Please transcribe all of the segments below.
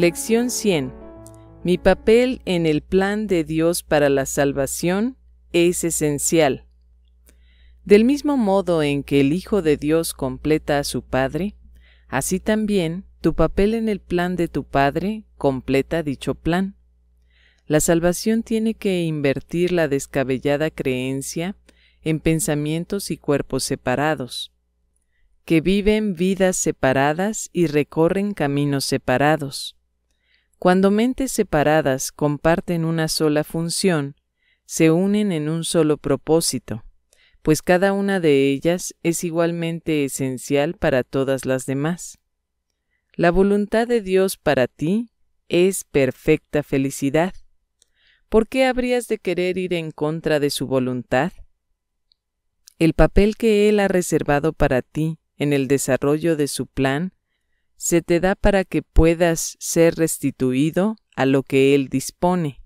Lección 100. Mi papel en el plan de Dios para la salvación es esencial. Del mismo modo en que el Hijo de Dios completa a su Padre, así también tu papel en el plan de tu Padre completa dicho plan. La salvación tiene que invertir la descabellada creencia en pensamientos y cuerpos separados, que viven vidas separadas y recorren caminos separados cuando mentes separadas comparten una sola función, se unen en un solo propósito, pues cada una de ellas es igualmente esencial para todas las demás. La voluntad de Dios para ti es perfecta felicidad. ¿Por qué habrías de querer ir en contra de su voluntad? El papel que Él ha reservado para ti en el desarrollo de su plan se te da para que puedas ser restituido a lo que Él dispone.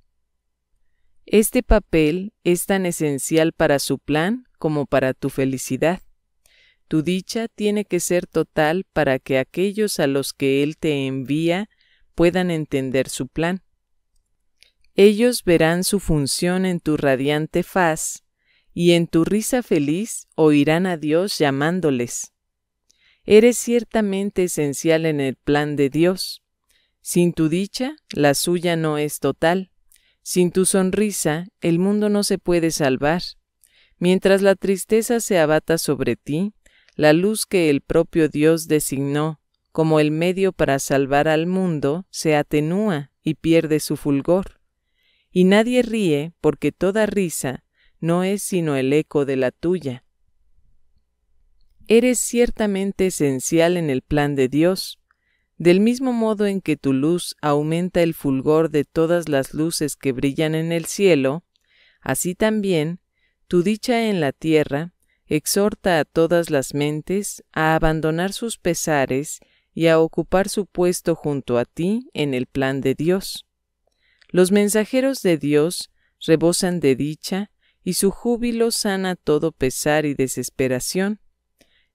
Este papel es tan esencial para su plan como para tu felicidad. Tu dicha tiene que ser total para que aquellos a los que Él te envía puedan entender su plan. Ellos verán su función en tu radiante faz, y en tu risa feliz oirán a Dios llamándoles. Eres ciertamente esencial en el plan de Dios. Sin tu dicha, la suya no es total. Sin tu sonrisa, el mundo no se puede salvar. Mientras la tristeza se abata sobre ti, la luz que el propio Dios designó como el medio para salvar al mundo se atenúa y pierde su fulgor. Y nadie ríe porque toda risa no es sino el eco de la tuya eres ciertamente esencial en el plan de Dios, del mismo modo en que tu luz aumenta el fulgor de todas las luces que brillan en el cielo, así también tu dicha en la tierra exhorta a todas las mentes a abandonar sus pesares y a ocupar su puesto junto a ti en el plan de Dios. Los mensajeros de Dios rebosan de dicha y su júbilo sana todo pesar y desesperación.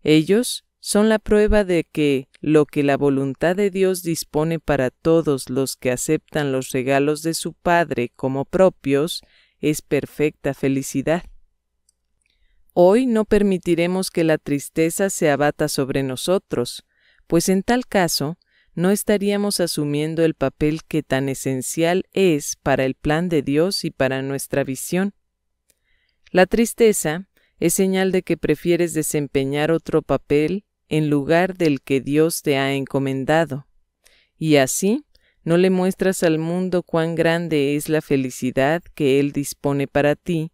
Ellos son la prueba de que lo que la voluntad de Dios dispone para todos los que aceptan los regalos de su Padre como propios es perfecta felicidad. Hoy no permitiremos que la tristeza se abata sobre nosotros, pues en tal caso no estaríamos asumiendo el papel que tan esencial es para el plan de Dios y para nuestra visión. La tristeza es señal de que prefieres desempeñar otro papel en lugar del que Dios te ha encomendado. Y así no le muestras al mundo cuán grande es la felicidad que Él dispone para ti,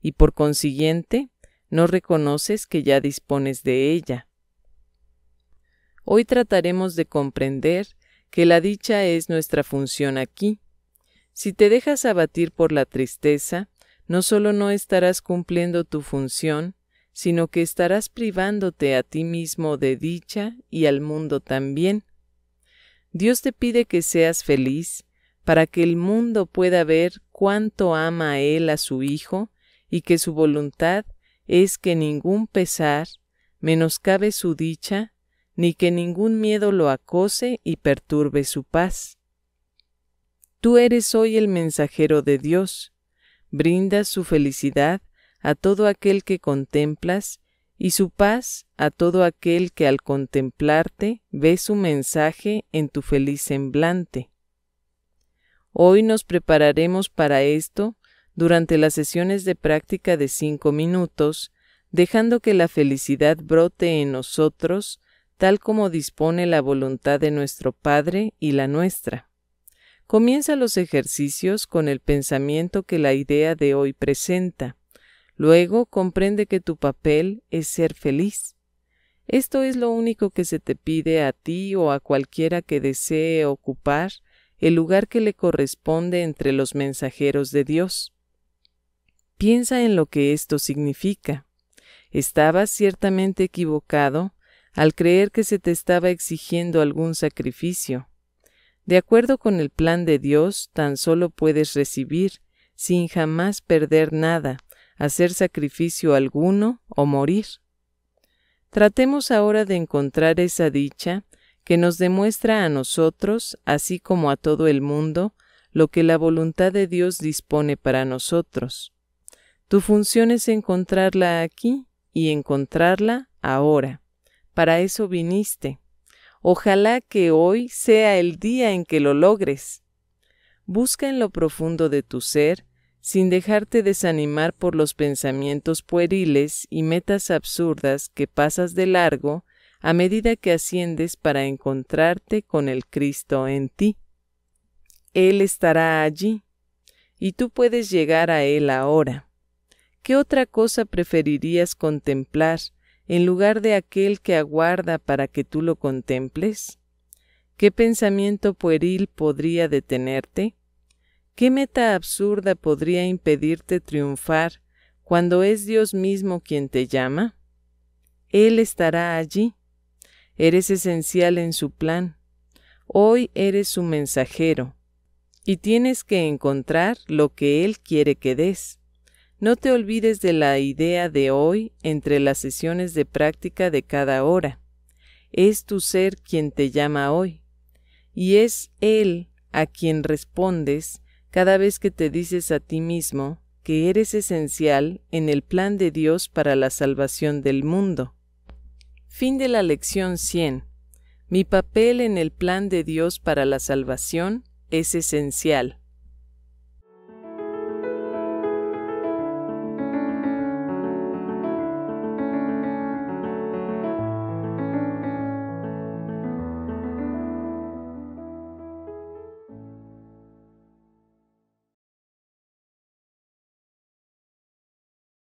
y por consiguiente no reconoces que ya dispones de ella. Hoy trataremos de comprender que la dicha es nuestra función aquí. Si te dejas abatir por la tristeza, no solo no estarás cumpliendo tu función, sino que estarás privándote a ti mismo de dicha y al mundo también. Dios te pide que seas feliz para que el mundo pueda ver cuánto ama a Él a su Hijo y que su voluntad es que ningún pesar menoscabe su dicha, ni que ningún miedo lo acose y perturbe su paz. Tú eres hoy el mensajero de Dios, brinda su felicidad a todo aquel que contemplas y su paz a todo aquel que al contemplarte ve su mensaje en tu feliz semblante. Hoy nos prepararemos para esto durante las sesiones de práctica de cinco minutos, dejando que la felicidad brote en nosotros tal como dispone la voluntad de nuestro Padre y la nuestra. Comienza los ejercicios con el pensamiento que la idea de hoy presenta. Luego comprende que tu papel es ser feliz. Esto es lo único que se te pide a ti o a cualquiera que desee ocupar el lugar que le corresponde entre los mensajeros de Dios. Piensa en lo que esto significa. Estabas ciertamente equivocado al creer que se te estaba exigiendo algún sacrificio. De acuerdo con el plan de Dios, tan solo puedes recibir, sin jamás perder nada, hacer sacrificio alguno o morir. Tratemos ahora de encontrar esa dicha que nos demuestra a nosotros, así como a todo el mundo, lo que la voluntad de Dios dispone para nosotros. Tu función es encontrarla aquí y encontrarla ahora. Para eso viniste. Ojalá que hoy sea el día en que lo logres. Busca en lo profundo de tu ser, sin dejarte desanimar por los pensamientos pueriles y metas absurdas que pasas de largo a medida que asciendes para encontrarte con el Cristo en ti. Él estará allí, y tú puedes llegar a Él ahora. ¿Qué otra cosa preferirías contemplar en lugar de aquel que aguarda para que tú lo contemples? ¿Qué pensamiento pueril podría detenerte? ¿Qué meta absurda podría impedirte triunfar cuando es Dios mismo quien te llama? Él estará allí. Eres esencial en su plan. Hoy eres su mensajero y tienes que encontrar lo que Él quiere que des. No te olvides de la idea de hoy entre las sesiones de práctica de cada hora. Es tu ser quien te llama hoy, y es Él a quien respondes cada vez que te dices a ti mismo que eres esencial en el plan de Dios para la salvación del mundo. Fin de la lección 100. Mi papel en el plan de Dios para la salvación es esencial.